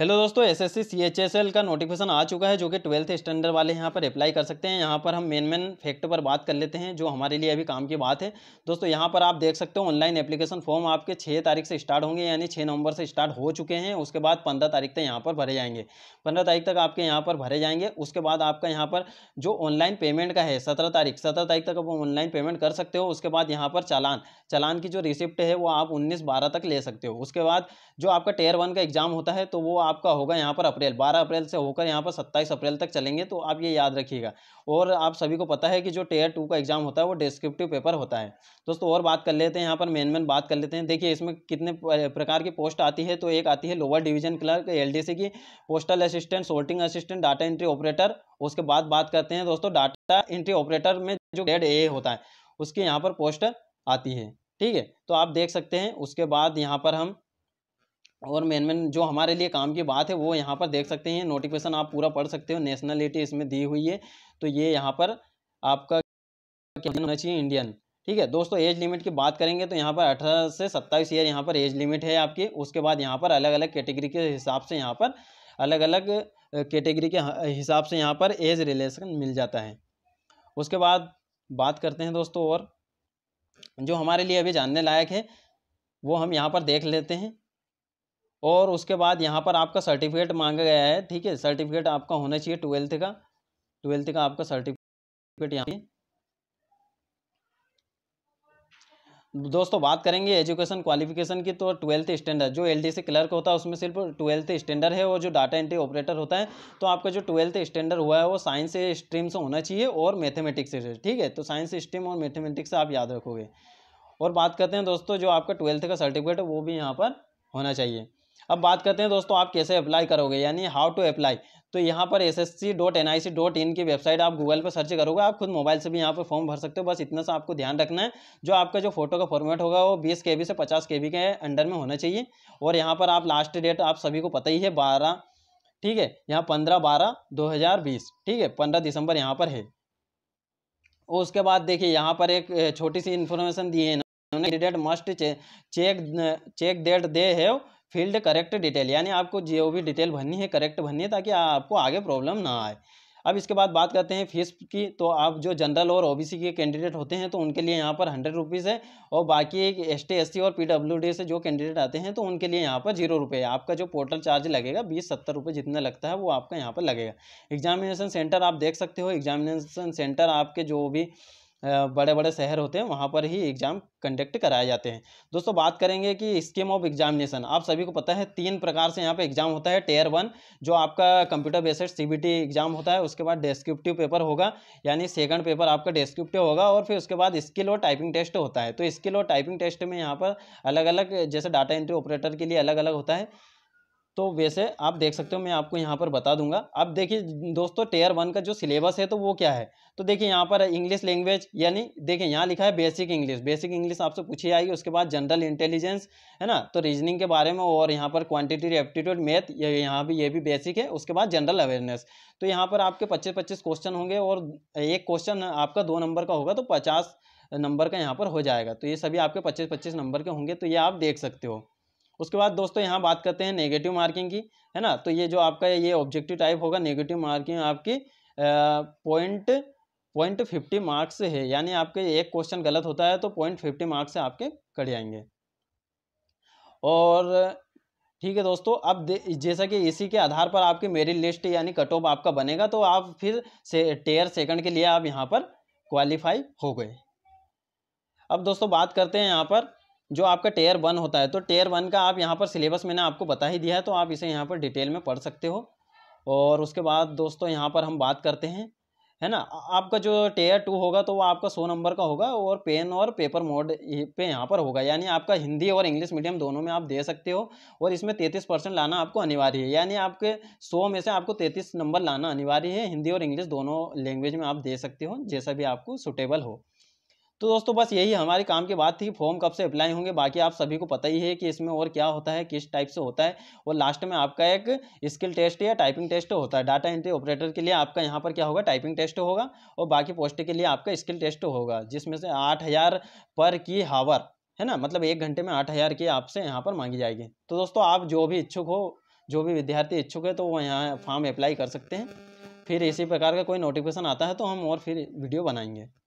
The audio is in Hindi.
हेलो दोस्तों एस एस सी का नोटिफिकेशन आ चुका है जो कि ट्वेल्थ स्टैंडर्ड वाले यहाँ पर अप्लाई कर सकते हैं यहाँ पर हम मेन मेन फैक्ट पर बात कर लेते हैं जो हमारे लिए अभी काम की बात है दोस्तों यहाँ पर आप देख सकते हो ऑनलाइन एप्लीकेशन फॉर्म आपके छः तारीख से स्टार्ट होंगे यानी छः नवंबर से स्टार्ट हो चुके हैं उसके बाद पंद्रह तारीख तक यहाँ पर भरे जाएंगे पंद्रह तारीख तक आपके यहाँ पर भरे जाएंगे उसके बाद आपका यहाँ पर जो ऑनलाइन पेमेंट का है सत्रह तारीख सत्रह तारीख तक आप ऑनलाइन पेमेंट कर सकते हो उसके बाद यहाँ पर चालान चालान की जो रिसिप्ट है वो आप उन्नीस बारह तक ले सकते हो उसके बाद जो आपका टेयर वन का एग्जाम होता है तो वो आपका होगा यहाँ पर अप्रैल बारह अप्रैल से होकर यहाँ पर सत्ताईस अप्रैल तक चलेंगे तो आप ये याद रखिएगा और आप सभी को पता है कि जो टेयर टू का एग्ज़ाम होता है वो डिस्क्रिप्टिव पेपर होता है दोस्तों और बात कर लेते हैं यहाँ पर मेन मेन बात कर लेते हैं देखिए इसमें कितने प्रकार की पोस्ट आती है तो एक आती है लोअर डिवीजन क्लर्क एल की postal assistant sorting assistant data entry operator उसके बाद बात करते हैं दोस्तों डाटा एंट्री ऑपरेटर में जो डेड ए होता है उसकी यहाँ पर पोस्ट आती है ठीक है तो आप देख सकते हैं उसके बाद यहाँ पर हम और मेन मेन जो हमारे लिए काम की बात है वो यहाँ पर देख सकते हैं नोटिफिकेशन आप पूरा पढ़ सकते हो नेशनलिटी इसमें दी हुई है तो ये यहाँ पर आपका क्या होना चाहिए इंडियन ठीक है दोस्तों एज लिमिट की बात करेंगे तो यहाँ पर अठारह से सत्ताईस ईयर यहाँ पर एज लिमिट है आपकी उसके बाद यहाँ पर अलग अलग कैटेगरी के हिसाब से यहाँ पर अलग अलग कैटेगरी के हिसाब से यहाँ पर एज रिलेशन मिल जाता है उसके बाद बात करते हैं दोस्तों और जो हमारे लिए अभी जानने लायक है वो हम यहाँ पर देख लेते हैं और उसके बाद यहाँ पर आपका सर्टिफिकेट मांगा गया है ठीक है सर्टिफिकेट आपका होना चाहिए ट्वेल्थ का ट्वेल्थ का आपका सर्टिफिकेट यहाँ दोस्तों बात करेंगे एजुकेशन क्वालिफिकेशन की तो ट्वेल्थ स्टैंडर्ड जो एल से क्लर्क होता है उसमें सिर्फ ट्वेल्थ स्टैंडर्ड है और जो डाटा एंट्री ऑपरेटर होता है तो आपका जो ट्वेल्थ स्टैंडर्ड हुआ है वो साइंस स्ट्रीम से होना चाहिए और मैथमेटिक्स से ठीक है तो साइंस स्ट्रीम और मैथमेटिक्स से आप याद रखोगे और बात करते हैं दोस्तों जो आपका ट्वेल्थ का सर्टिफिकेट है वो भी यहाँ पर होना चाहिए अब बात करते हैं दोस्तों आप कैसे अप्लाई करोगे यानी हाउ टू अप्लाई तो यहाँ पर एस एस सी की वेबसाइट आप गूगल पर सर्च करोगे आप खुद मोबाइल से भी यहाँ पर फॉर्म भर सकते हो बस इतना सा आपको ध्यान रखना है जो आपका जो फोटो का फॉर्मेट होगा वो बीस के से पचास के के अंडर में होना चाहिए और यहाँ पर आप लास्ट डेट आप सभी को पता ही है बारह ठीक है यहाँ पंद्रह बारह दो हज़ार बीस ठीक है पंद्रह दिसंबर यहाँ पर है और उसके बाद देखिए यहाँ पर एक छोटी सी इन्फॉर्मेशन दी है इन्होंने date must check check date दे है फील्ड करेक्ट डिटेल यानी आपको जो भी डिटेल भरनी है करेक्ट भरनी है ताकि आपको आगे प्रॉब्लम ना आए अब इसके बाद बात करते हैं फीस की तो आप जो जनरल और ओबीसी के कैंडिडेट होते हैं तो उनके लिए यहाँ पर हंड्रेड रुपीज़ है और बाकी एक एस टी और पीडब्ल्यूडी से जो कैंडिडेट आते हैं तो उनके लिए यहाँ पर जीरो रुपये आपका जो पोर्टल चार्ज लगेगा बीस सत्तर रुपये जितना लगता है वो आपका यहाँ पर लगेगा एग्जामिनेशन सेंटर आप देख सकते हो एग्जामिनेशन सेंटर आपके जो भी बड़े बड़े शहर होते हैं वहाँ पर ही एग्ज़ाम कंडक्ट कराए जाते हैं दोस्तों बात करेंगे कि स्कीम ऑफ एग्जामिनेशन आप सभी को पता है तीन प्रकार से यहाँ पे एग्ज़ाम होता है टेयर वन जो आपका कंप्यूटर बेस्ड सीबीटी एग्ज़ाम होता है उसके बाद डेस्क्रिप्टिव पेपर होगा यानी सेकंड पेपर आपका डेस्क्रिप्टिव होगा और फिर उसके बाद स्किल और टाइपिंग टेस्ट होता है तो स्किल और टाइपिंग टेस्ट में यहाँ पर अलग अलग जैसे डाटा एंट्री ऑपरेटर के लिए अलग अलग होता है तो वैसे आप देख सकते हो मैं आपको यहाँ पर बता दूंगा अब देखिए दोस्तों टेयर वन का जो सिलेबस है तो वो क्या है तो देखिए यहाँ पर इंग्लिश लैंग्वेज यानी देखिए यहाँ लिखा है बेसिक इंग्लिश बेसिक इंग्लिश आपसे पूछी आएगी उसके बाद जनरल इंटेलिजेंस है ना तो रीजनिंग के बारे में और यहाँ पर क्वान्टिटी एप्टीट्यूड मैथ ये यहाँ भी ये भी बेसिक है उसके बाद जनरल अवेयरनेस तो यहाँ पर आपके पच्चीस पच्चीस क्वेश्चन होंगे और एक क्वेश्चन आपका दो नंबर का होगा तो पचास नंबर का यहाँ पर हो जाएगा तो ये सभी आपके पच्चीस पच्चीस नंबर के होंगे तो ये आप देख सकते हो उसके बाद दोस्तों यहाँ बात करते हैं नेगेटिव मार्किंग की है ना तो ये जो आपका ये ऑब्जेक्टिव टाइप होगा नेगेटिव मार्किंग आपकी पॉइंट पॉइंट फिफ्टी मार्क्स है यानी आपके एक क्वेश्चन गलत होता है तो पॉइंट फिफ्टी मार्क्स से आपके कट जाएंगे और ठीक है दोस्तों अब जैसा कि इसी के आधार पर आपकी मेरिट लिस्ट यानी कट ऑफ आपका बनेगा तो आप फिर से टेयर सेकंड के लिए आप यहाँ पर क्वालिफाई हो गए अब दोस्तों बात करते हैं यहाँ पर जो आपका टेयर वन होता है तो टेयर वन का आप यहाँ पर सिलेबस मैंने आपको बता ही दिया है तो आप इसे यहाँ पर डिटेल में पढ़ सकते हो और उसके बाद दोस्तों यहाँ पर हम बात करते हैं है ना आपका जो टेयर टू होगा तो वो आपका सौ नंबर का होगा और पेन और पेपर मोड पे यहाँ पर होगा यानी आपका हिंदी और इंग्लिश मीडियम दोनों में आप दे सकते हो और इसमें तैंतीस परसेंट लाना आपको अनिवार्य है यानी आपके सौ में से आपको तैंतीस नंबर लाना अनिवार्य है हिंदी और इंग्लिश दोनों लैंग्वेज में आप दे सकते हो जैसा भी आपको सुटेबल हो तो दोस्तों बस यही हमारे काम की बात थी फॉर्म कब से अप्लाई होंगे बाकी आप सभी को पता ही है कि इसमें और क्या होता है किस टाइप से होता है और लास्ट में आपका एक स्किल टेस्ट या टाइपिंग टेस्ट होता है डाटा एंट्री ऑपरेटर के लिए आपका यहाँ पर क्या होगा टाइपिंग टेस्ट होगा और बाकी पोस्ट के लिए आपका स्किल टेस्ट होगा जिसमें से आठ पर की हावर है ना मतलब एक घंटे में आठ हज़ार की आपसे यहाँ पर मांगी जाएगी तो दोस्तों आप जो भी इच्छुक हो जो भी विद्यार्थी इच्छुक है तो वो यहाँ फॉर्म अप्लाई कर सकते हैं फिर इसी प्रकार का कोई नोटिफिकेशन आता है तो हम और फिर वीडियो बनाएंगे